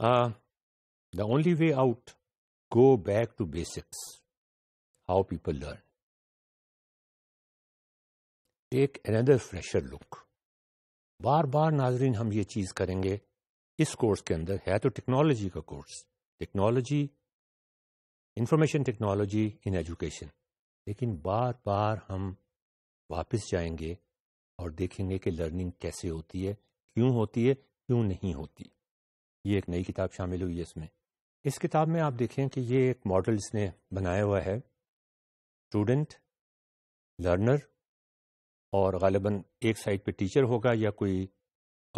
uh, the only way out go back to basics how people learn take another fresher look बार बार नाजरीन हम ये चीज करेंगे इस कोर्स के अंदर है तो टेक्नोलॉजी का course technology information technology in education लेकिन बार बार हम वापस जाएंगे और देखेंगे कि लर्निंग कैसे होती है क्यों होती है क्यों नहीं होती ये एक नई किताब शामिल हुई है इसमें इस किताब में आप देखें कि ये एक मॉडल इसने बनाया हुआ है स्टूडेंट लर्नर और गालिबा एक साइड पे टीचर होगा या कोई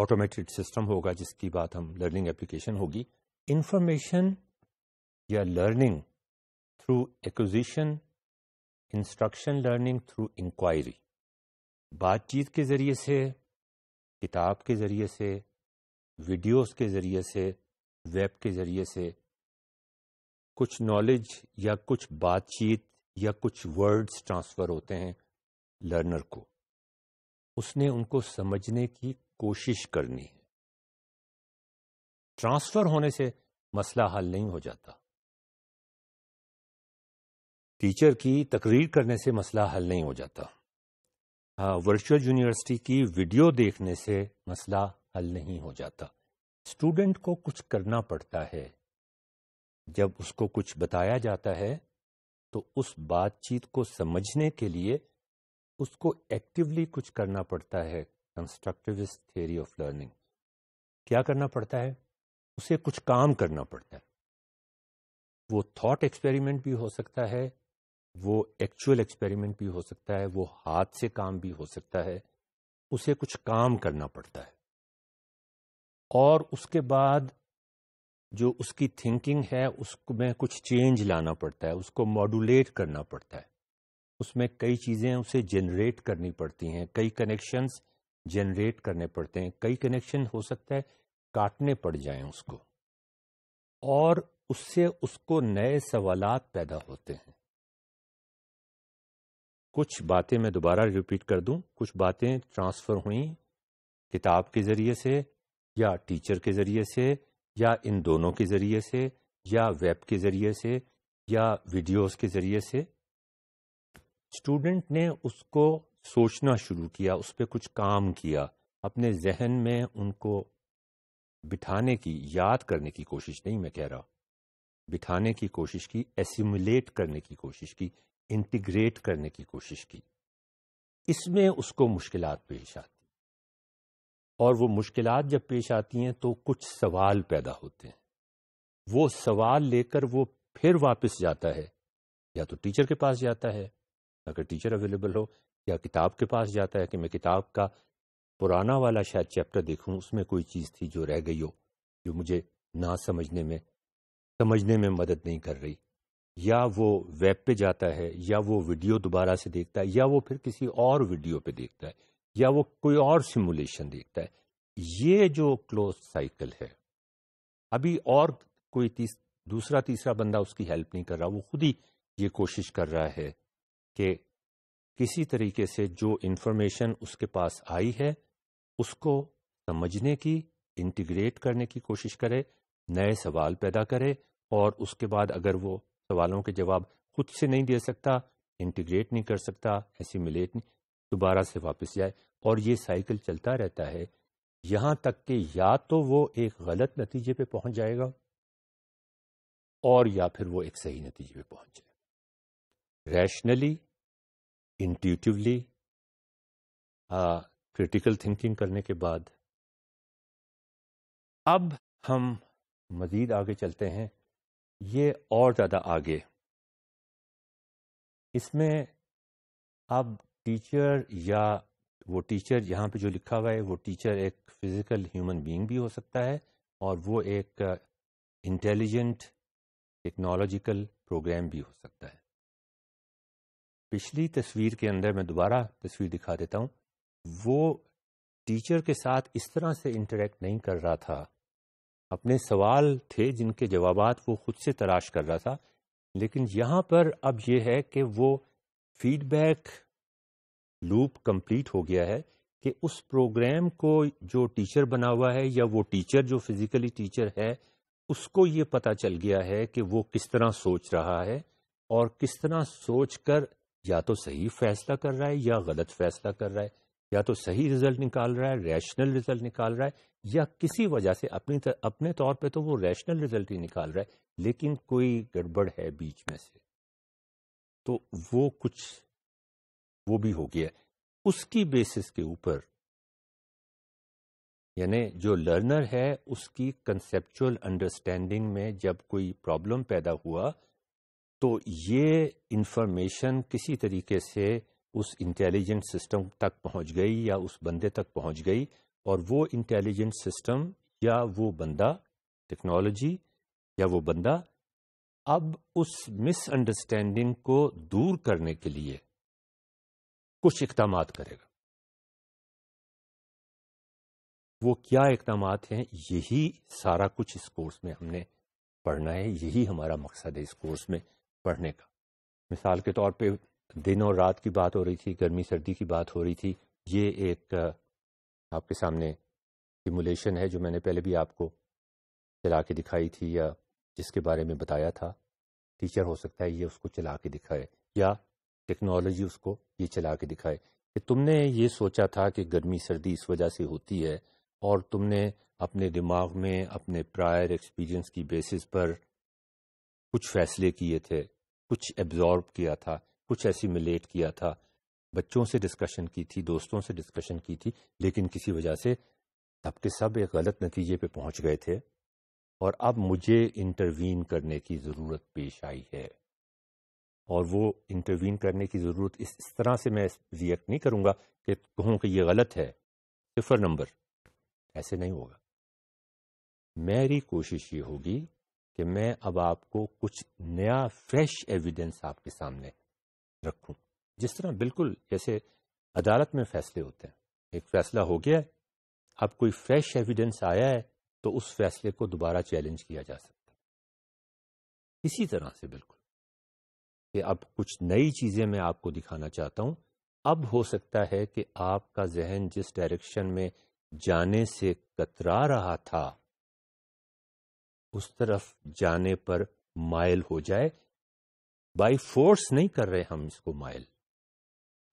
ऑटोमेटेड सिस्टम होगा जिसकी बात हम लर्निंग एप्लीकेशन होगी इंफॉर्मेशन या learning through acquisition instruction learning through inquiry बातचीत के ज़रिए से किताब के ज़रिए से वीडियोस के ज़रिए से वेब के ज़रिए से कुछ नॉलेज या कुछ बातचीत या कुछ वर्ड्स ट्रांसफ़र होते हैं लर्नर को उसने उनको समझने की कोशिश करनी है ट्रांसफ़र होने से मसला हल नहीं हो जाता टीचर की तकरीर करने से मसला हल नहीं हो जाता हाँ, वर्चुअल यूनिवर्सिटी की वीडियो देखने से मसला हल नहीं हो जाता स्टूडेंट को कुछ करना पड़ता है जब उसको कुछ बताया जाता है तो उस बातचीत को समझने के लिए उसको एक्टिवली कुछ करना पड़ता है कंस्ट्रक्टिविस्ट थ्योरी ऑफ लर्निंग क्या करना पड़ता है उसे कुछ काम करना पड़ता है वो थॉट एक्सपेरिमेंट भी हो सकता है वो एक्चुअल एक्सपेरिमेंट भी हो सकता है वो हाथ से काम भी हो सकता है उसे कुछ काम करना पड़ता है और उसके बाद जो उसकी थिंकिंग है उसमें कुछ चेंज लाना पड़ता है उसको मॉडुलेट करना पड़ता है उसमें कई चीज़ें उसे जनरेट करनी पड़ती हैं कई कनेक्शंस जनरेट करने पड़ते हैं कई कनेक्शन हो सकता है काटने पड़ जाएं उसको और उससे उसको नए सवालात पैदा होते हैं कुछ बातें मैं दोबारा रिपीट कर दूं कुछ बातें ट्रांसफ़र हुई किताब के ज़रिए से या टीचर के ज़रिए से या इन दोनों के ज़रिए से या वेब के ज़रिए से या वीडियोस के ज़रिए से स्टूडेंट ने उसको सोचना शुरू किया उस पर कुछ काम किया अपने जहन में उनको बिठाने की याद करने की कोशिश नहीं मैं कह रहा बिठाने की कोशिश की एसिमुलेट करने की कोशिश की इंटीग्रेट करने की कोशिश की इसमें उसको मुश्किलात पेश आती और वो मुश्किल जब पेश आती हैं तो कुछ सवाल पैदा होते हैं वो सवाल लेकर वो फिर वापस जाता है या तो टीचर के पास जाता है अगर टीचर अवेलेबल हो या किताब के पास जाता है कि मैं किताब का पुराना वाला शायद चैप्टर देखूं उसमें कोई चीज़ थी जो रह गई हो जो मुझे ना समझने में समझने में मदद नहीं कर रही या वो वेब पे जाता है या वो वीडियो दोबारा से देखता है या वो फिर किसी और वीडियो पे देखता है या वो कोई और सिमुलेशन देखता है ये जो क्लोज साइकिल है अभी और कोई तीस, दूसरा तीसरा बंदा उसकी हेल्प नहीं कर रहा वो खुद ही ये कोशिश कर रहा है कि किसी तरीके से जो इन्फॉर्मेशन उसके पास आई है उसको समझने की इंटीग्रेट करने की कोशिश करे नए सवाल पैदा करे और उसके बाद अगर वो सवालों के जवाब खुद से नहीं दे सकता इंटीग्रेट नहीं कर सकता एसिमुलेट नहीं दोबारा से वापस जाए और ये साइकिल चलता रहता है यहाँ तक कि या तो वो एक गलत नतीजे पे पहुंच जाएगा और या फिर वो एक सही नतीजे पे पहुंच जाए रैशनली इंट्यूटिवली क्रिटिकल थिंकिंग करने के बाद अब हम मजीद आगे चलते हैं ये और ज़्यादा आगे इसमें अब टीचर या वो टीचर यहाँ पे जो लिखा हुआ है वो टीचर एक फिजिकल ह्यूमन बीइंग भी हो सकता है और वो एक इंटेलिजेंट टेक्नोलॉजिकल प्रोग्राम भी हो सकता है पिछली तस्वीर के अंदर मैं दोबारा तस्वीर दिखा देता हूँ वो टीचर के साथ इस तरह से इंटरेक्ट नहीं कर रहा था अपने सवाल थे जिनके जवाब वो खुद से तराश कर रहा था लेकिन यहाँ पर अब यह है कि वो फीडबैक लूप कंप्लीट हो गया है कि उस प्रोग्राम को जो टीचर बना हुआ है या वो टीचर जो फिजिकली टीचर है उसको ये पता चल गया है कि वो किस तरह सोच रहा है और किस तरह सोच कर या तो सही फैसला कर रहा है या गलत फैसला कर रहा है या तो सही रिजल्ट निकाल रहा है रैशनल रिजल्ट निकाल रहा है या किसी वजह से अपनी तर, अपने तौर पे तो वो रैशनल रिजल्ट ही निकाल रहा है लेकिन कोई गड़बड़ है बीच में से तो वो कुछ वो भी हो गया उसकी बेसिस के ऊपर यानी जो लर्नर है उसकी कंसेप्चुअल अंडरस्टैंडिंग में जब कोई प्रॉब्लम पैदा हुआ तो ये इंफॉर्मेशन किसी तरीके से उस इंटेलिजेंट सिस्टम तक पहुंच गई या उस बंदे तक पहुंच गई और वो इंटेलिजेंट सिस्टम या वो बंदा टेक्नोलॉजी या वो बंदा अब उस मिसअंडरस्टैंडिंग को दूर करने के लिए कुछ इकदाम करेगा वो क्या इकदाम हैं यही सारा कुछ इस कोर्स में हमने पढ़ना है यही हमारा मकसद है इस कोर्स में पढ़ने का मिसाल के तौर पे दिन और रात की बात हो रही थी गर्मी सर्दी की बात हो रही थी ये एक आपके सामने सिमुलेशन है जो मैंने पहले भी आपको चला के दिखाई थी या जिसके बारे में बताया था टीचर हो सकता है ये उसको चला के दिखाए या टेक्नोलॉजी उसको ये चला के दिखाए कि तुमने ये सोचा था कि गर्मी सर्दी इस वजह से होती है और तुमने अपने दिमाग में अपने प्रायर एक्सपीरियंस की बेसिस पर कुछ फैसले किए थे कुछ एब्जॉर्ब किया था कुछ एसिमिलेट किया था बच्चों से डिस्कशन की थी दोस्तों से डिस्कशन की थी लेकिन किसी वजह से सबके सब एक गलत नतीजे पे पहुंच गए थे और अब मुझे इंटरवीन करने की ज़रूरत पेश आई है और वो इंटरवीन करने की ज़रूरत इस, इस तरह से मैं रिएक्ट नहीं करूँगा कि कहूँ कि ये गलत है सिफर नंबर ऐसे नहीं होगा मेरी कोशिश ये होगी कि मैं अब आपको कुछ नया फ्रेश एविडेंस आपके सामने रखूं जिस तरह बिल्कुल जैसे अदालत में फैसले होते हैं एक फैसला हो गया है अब कोई फ्रेश एविडेंस आया है तो उस फैसले को दोबारा चैलेंज किया जा सकता है इसी तरह से बिल्कुल कि अब कुछ नई चीज़ें मैं आपको दिखाना चाहता हूँ अब हो सकता है कि आपका जहन जिस डायरेक्शन में जाने से कतरा रहा था उस तरफ जाने पर माइल हो जाए बाय फोर्स नहीं कर रहे हम इसको माइल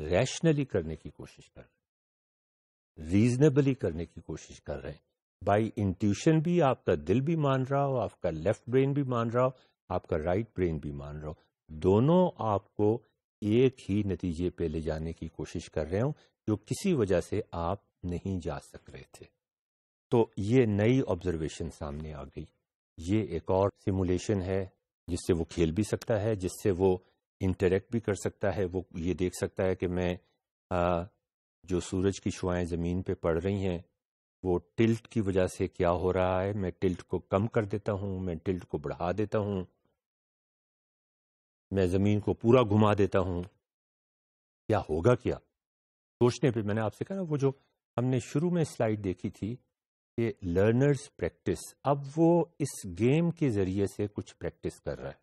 रैशनली करने की कोशिश कर रहे रीजनेबली करने की कोशिश कर रहे हैं बाई इंट्यूशन भी आपका दिल भी मान रहा हो आपका लेफ्ट ब्रेन भी मान रहा हो आपका राइट right ब्रेन भी मान रहा हो दोनों आपको एक ही नतीजे पे ले जाने की कोशिश कर रहे हो जो किसी वजह से आप नहीं जा सक रहे थे तो ये नई ऑब्जर्वेशन सामने आ गई ये एक और सिमुलेशन है जिससे वो खेल भी सकता है जिससे वो इंटरेक्ट भी कर सकता है वो ये देख सकता है कि मैं आ, जो सूरज की शुआएं ज़मीन पे पड़ रही हैं वो टिल्ट की वजह से क्या हो रहा है मैं टिल्ट को कम कर देता हूँ मैं टिल्ट को बढ़ा देता हूँ मैं ज़मीन को पूरा घुमा देता हूं या होगा क्या सोचने पे मैंने आपसे कहा वो जो हमने शुरू में स्लाइड देखी थी कि लर्नर्स प्रैक्टिस अब वो इस गेम के ज़रिए से कुछ प्रैक्टिस कर रहा है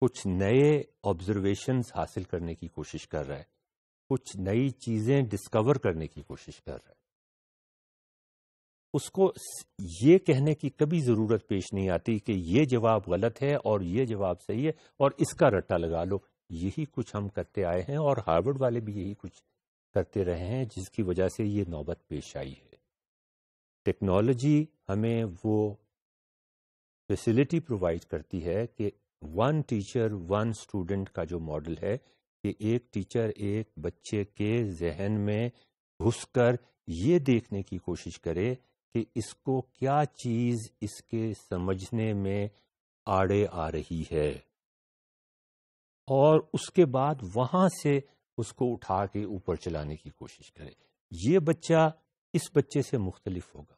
कुछ नए ऑब्जर्वेशंस हासिल करने की कोशिश कर रहा है कुछ नई चीज़ें डिस्कवर करने की कोशिश कर रहा है उसको ये कहने की कभी ज़रूरत पेश नहीं आती कि ये जवाब गलत है और ये जवाब सही है और इसका रट्टा लगा लो यही कुछ हम करते आए हैं और हार्वर्ड वाले भी यही कुछ करते रहे हैं जिसकी वजह से ये नौबत पेश आई है टेक्नोलॉजी हमें वो फैसिलिटी प्रोवाइड करती है कि वन टीचर वन स्टूडेंट का जो मॉडल है कि एक टीचर एक बच्चे के जहन में घुसकर ये देखने की कोशिश करे कि इसको क्या चीज इसके समझने में आड़े आ रही है और उसके बाद वहां से उसको उठा के ऊपर चलाने की कोशिश करें ये बच्चा इस बच्चे से मुख्तलिफ होगा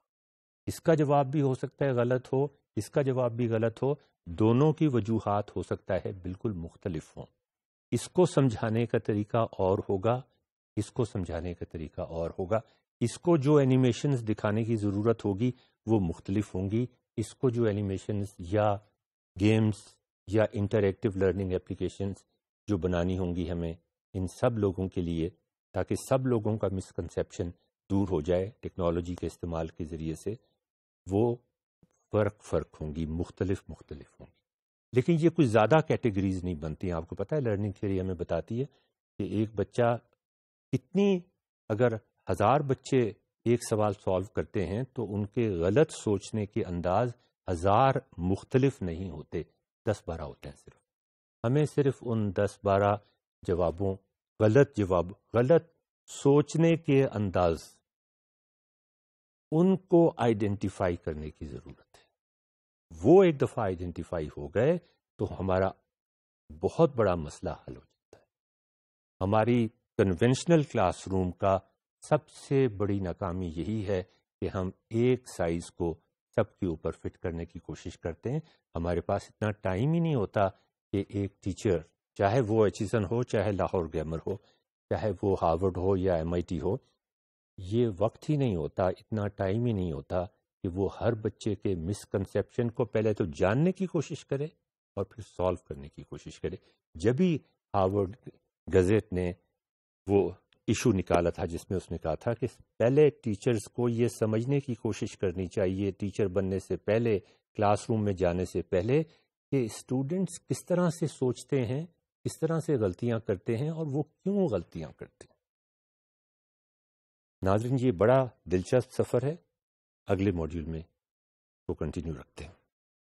इसका जवाब भी हो सकता है गलत हो इसका जवाब भी गलत हो दोनों की वजूहत हो सकता है बिल्कुल मुख्तलिफ हों इसको समझाने का तरीका और होगा इसको समझाने का तरीका और होगा इसको जो एनिमेशन दिखाने की ज़रूरत होगी वो मुख्तलिफ होंगी इसको जो एनिमेशन या गेम्स या इंटरेक्टिव लर्निंग एप्लीकेशन जो बनानी होंगी हमें इन सब लोगों के लिए ताकि सब लोगों का मिसकंसेप्शन दूर हो जाए टेक्नोलॉजी के इस्तेमाल के ज़रिए से वो फ़र्क फ़र्क होंगी मुख्तलिफ मुख्तलिफ होंगी लेकिन ये कुछ ज़्यादा कैटेगरीज नहीं बनती हैं आपको पता है लर्निंग थ्योरी हमें बताती है कि एक बच्चा कितनी अगर हजार बच्चे एक सवाल सॉल्व करते हैं तो उनके गलत सोचने के अंदाज हजार मुख्तलिफ नहीं होते दस बारह होते हैं सिर्फ हमें सिर्फ उन दस बारह जवाबों गलत जवाब गलत सोचने के अंदाज उनको आइडेंटिफाई करने की ज़रूरत है वो एक दफ़ा आइडेंटिफाई हो गए तो हमारा बहुत बड़ा मसला हल हो जाता है हमारी कन्वेंशनल क्लासरूम का सबसे बड़ी नाकामी यही है कि हम एक साइज को सबके ऊपर फिट करने की कोशिश करते हैं हमारे पास इतना टाइम ही नहीं होता कि एक टीचर चाहे वो एचिसन हो चाहे लाहौर ग्रामर हो चाहे वो हार्वर्ड हो या एमआईटी हो ये वक्त ही नहीं होता इतना टाइम ही नहीं होता कि वो हर बच्चे के मिसकंसेप्शन को पहले तो जानने की कोशिश करे और फिर सॉल्व करने की कोशिश करे जब ही हार्वर्ड गजेट ने वो इशू निकाला था जिसमें उसने कहा था कि पहले टीचर्स को ये समझने की कोशिश करनी चाहिए टीचर बनने से पहले क्लासरूम में जाने से पहले कि स्टूडेंट्स किस तरह से सोचते हैं किस तरह से गलतियां करते हैं और वो क्यों गलतियां करते हैं नाजरन ये बड़ा दिलचस्प सफ़र है अगले मॉड्यूल में को तो कंटिन्यू रखते हैं